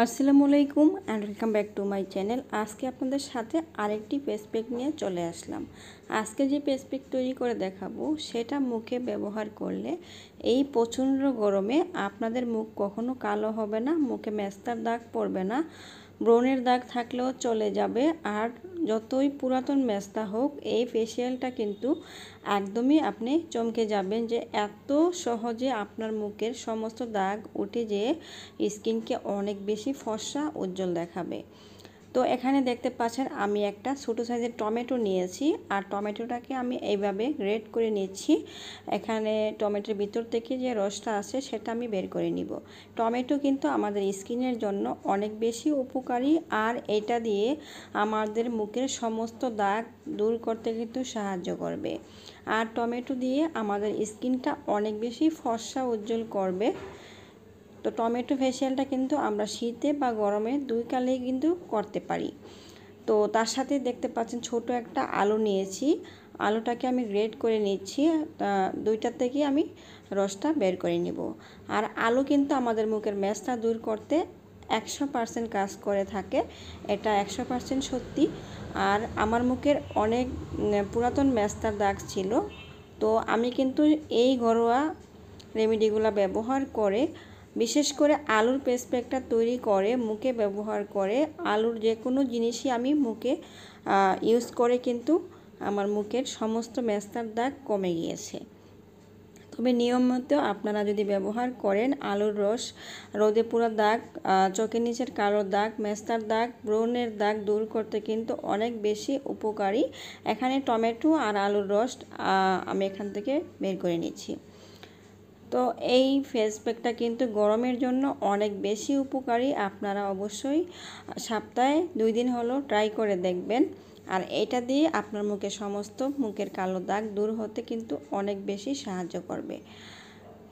আসসালামু আলাইকুম and welcome back to my channel আজকে আপনাদের সাথে আরেকটি পেসপ্যাক নিয়ে চলে আসলাম আজকে যে পেসপ্যাক তৈরি করে দেখাবো সেটা মুখে ব্যবহার করলে এই প্রচণ্ড গরমে আপনাদের মুখ কখনো কালো হবে না মুখে মেস্তার দাগ পড়বে না ব্রণের দাগ থাকলেও চলে যাবে আর যতই পুরাতন মেস্তা হোক এই ফেসিয়ালটা কিন্তু একদমই আপনি চমকে যাবেন যে এত সহজে আপনার মুখের সমস্ত দাগ উঠে যেয়ে স্কিনকে অনেক বেশি ফর্সা উজ্জ্বল দেখাবে তো এখানে দেখতে পাচ্ছেন আমি একটা ছোটো সাইজের টমেটো নিয়েছি আর টমেটোটাকে আমি এইভাবে গ্রেড করে নিচ্ছি এখানে টমেটোর ভিতর থেকে যে রসটা আছে সেটা আমি বের করে নিব টমেটো কিন্তু আমাদের স্কিনের জন্য অনেক বেশি উপকারী আর এটা দিয়ে আমাদের মুখের সমস্ত দাগ দূর করতে কিন্তু সাহায্য করবে আর টমেটো দিয়ে আমাদের স্কিনটা অনেক বেশি ফর্সা উজ্জ্বল করবে তো টমেটো ফেসিয়ালটা কিন্তু আমরা শীতে বা গরমে দুই কালেই কিন্তু করতে পারি তো তার সাথে দেখতে পাচ্ছেন ছোট একটা আলু নিয়েছি আলুটাকে আমি গ্রেড করে নিচ্ছি দুইটা থেকে আমি রসটা বের করে নিব আর আলু কিন্তু আমাদের মুখের ম্যাচটা দূর করতে একশো পার্সেন্ট কাজ করে থাকে এটা একশো পার্সেন্ট সত্যি আর আমার মুখের অনেক পুরাতন ম্যাস্তার দাগ ছিল তো আমি কিন্তু এই ঘরোয়া রেমেডিগুলো ব্যবহার করে বিশেষ করে আলুর পেস্ট প্যাকটা তৈরি করে মুখে ব্যবহার করে আলুর যে কোনো জিনিসই আমি মুখে ইউজ করে কিন্তু আমার মুখের সমস্ত ম্যাস্তার দাগ কমে গিয়েছে তবে নিয়মিত আপনারা যদি ব্যবহার করেন আলুর রস রোদে পোড়া দাগ চোখের নিচের কালো দাগ মেস্তার দাগ ব্রণের দাগ দূর করতে কিন্তু অনেক বেশি উপকারী এখানে টমেটো আর আলুর রস আমি এখান থেকে বের করে নিচ্ছি তো এই ফেস প্যাকটা কিন্তু গরমের জন্য অনেক বেশি উপকারী আপনারা অবশ্যই সপ্তাহে দুই দিন হলো ট্রাই করে দেখবেন আর এটা দিয়ে আপনার মুখে সমস্ত মুখের কালো দাগ দূর হতে কিন্তু অনেক বেশি সাহায্য করবে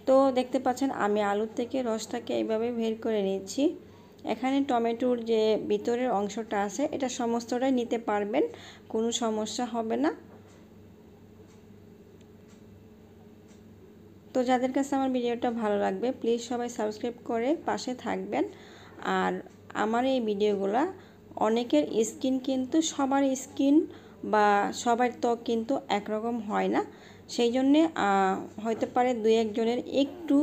তো দেখতে পাচ্ছেন আমি আলুর থেকে রসটাকে এইভাবে বের করে নিচ্ছি এখানে টমেটোর যে ভিতরের অংশটা আছে এটা সমস্তটাই নিতে পারবেন কোনো সমস্যা হবে না তো যাদের কাছে আমার ভিডিওটা ভালো লাগবে প্লিজ সবাই সাবস্ক্রাইব করে পাশে থাকবেন আর আমার এই ভিডিওগুলো অনেকের স্কিন কিন্তু সবার স্কিন বা সবার ত্বক কিন্তু একরকম হয় না সেই জন্যে হয়তো পারে দু একজনের একটু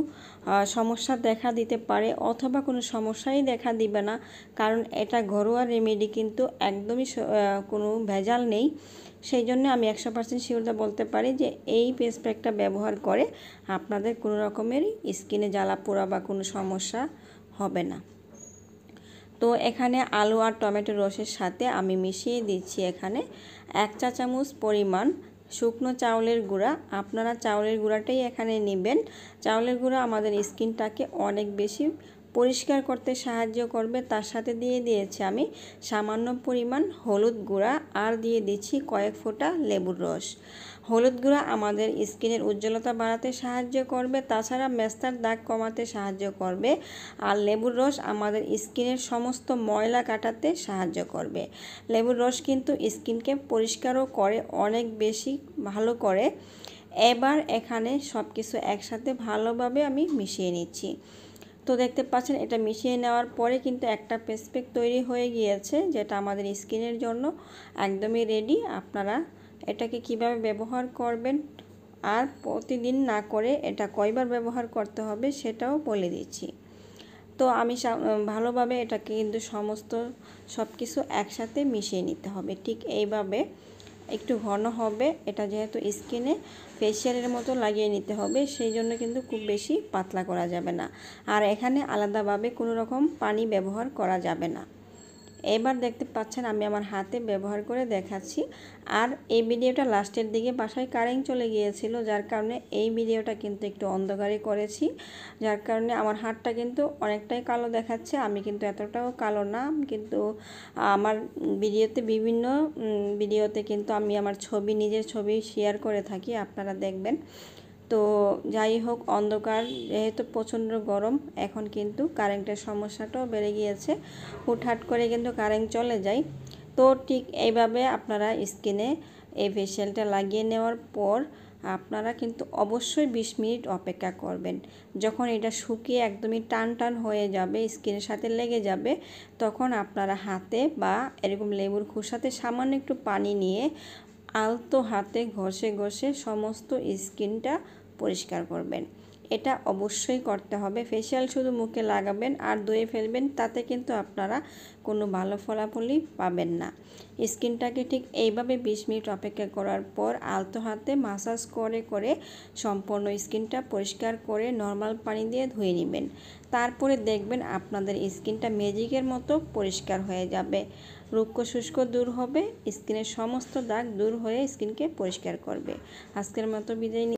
সমস্যা দেখা দিতে পারে অথবা কোনো সমস্যাই দেখা দিবে না কারণ এটা ঘরোয়া রেমেডি কিন্তু একদমই কোনো ভেজাল নেই সেই জন্য আমি একশো পার্সেন্ট শিওরদা বলতে পারি যে এই পেস প্যাকটা ব্যবহার করে আপনাদের কোনো রকমেরই স্কিনে জ্বালা পোড়া বা কোনো সমস্যা হবে না তো এখানে আলু আর টমেটো রসের সাথে আমি মিশিয়ে দিচ্ছি এখানে এক চা চামচ পরিমাণ শুকনো চাউলের গুঁড়া আপনারা চাউলের গুঁড়াটাই এখানে নেবেন চাউলের গুঁড়া আমাদের স্কিনটাকে অনেক বেশি পরিষ্কার করতে সাহায্য করবে তার সাথে দিয়ে দিয়েছি আমি সামান্য পরিমাণ হলুদ গুঁড়া আর দিয়ে দিচ্ছি কয়েক ফোঁটা লেবুর রস হলুদ গুঁড়া আমাদের স্কিনের উজ্জ্বলতা বাড়াতে সাহায্য করবে তাছাড়া মেস্তার দাগ কমাতে সাহায্য করবে আর লেবুর রস আমাদের স্কিনের সমস্ত ময়লা কাটাতে সাহায্য করবে লেবুর রস কিন্তু স্কিনকে পরিষ্কারও করে অনেক বেশি ভালো করে এবার এখানে সব কিছু একসাথে ভালোভাবে আমি মিশিয়ে নিচ্ছি তো দেখতে পাচ্ছেন এটা মিশিয়ে নেওয়ার পরে কিন্তু একটা পেসপেক তৈরি হয়ে গিয়েছে যেটা আমাদের স্কিনের জন্য একদমই রেডি আপনারা এটাকে কিভাবে ব্যবহার করবেন আর প্রতিদিন না করে এটা কয়বার ব্যবহার করতে হবে সেটাও বলে দিচ্ছি তো আমি ভালোভাবে এটাকে কিন্তু সমস্ত সব কিছু একসাথে মিশিয়ে নিতে হবে ঠিক এইভাবে একটু ঘন হবে এটা যেহেতু স্কিনে ফেসিয়ালের মতো লাগিয়ে নিতে হবে সেই জন্য কিন্তু খুব বেশি পাতলা করা যাবে না আর এখানে আলাদাভাবে কোনো রকম পানি ব্যবহার করা যাবে না এবার দেখতে পাচ্ছেন আমি আমার হাতে ব্যবহার করে দেখাচ্ছি আর এই ভিডিওটা লাস্টের দিকে বাসায় কারেন্ট চলে গিয়েছিল যার কারণে এই ভিডিওটা কিন্তু একটু অন্ধকারে করেছি যার কারণে আমার হাতটা কিন্তু অনেকটাই কালো দেখাচ্ছে আমি কিন্তু এতটাও কালো না কিন্তু আমার ভিডিওতে বিভিন্ন ভিডিওতে কিন্তু আমি আমার ছবি নিজের ছবি শেয়ার করে থাকি আপনারা দেখবেন তো যাই হোক অন্ধকার যেহেতু প্রচণ্ড গরম এখন কিন্তু কারেন্টের সমস্যাটাও বেড়ে গিয়েছে হুটহাট করে কিন্তু কারেন্ট চলে যায় তো ঠিক এইভাবে আপনারা স্কিনে এই ফেশিয়ালটা লাগিয়ে নেওয়ার পর আপনারা কিন্তু অবশ্যই ২০ মিনিট অপেক্ষা করবেন যখন এটা শুকিয়ে একদমই টান টান হয়ে যাবে স্কিনের সাথে লেগে যাবে তখন আপনারা হাতে বা এরকম লেবুর খোসাতে সামান্য একটু পানি নিয়ে আলতো হাতে ঘষে ঘষে সমস্ত স্কিনটা পরিষ্কার করবেন এটা অবশ্যই করতে হবে ফেসিয়াল শুধু মুখে লাগাবেন আর ধুয়ে ফেলবেন তাতে কিন্তু আপনারা কোনো ভালো ফলাফলই পাবেন না স্কিনটাকে ঠিক এইভাবে বিশ মিনিট অপেক্ষা করার পর আলতো হাতে মাসাজ করে করে সম্পূর্ণ স্কিনটা পরিষ্কার করে নর্মাল পানি দিয়ে ধুয়ে নেবেন তারপরে দেখবেন আপনাদের স্কিনটা ম্যাজিকের মতো পরিষ্কার হয়ে যাবে রুক্ষ শুষ্ক দূর হবে স্কিনের সমস্ত দাগ দূর হয়ে স্কিনকে পরিষ্কার করবে আজকের মতো বিদায়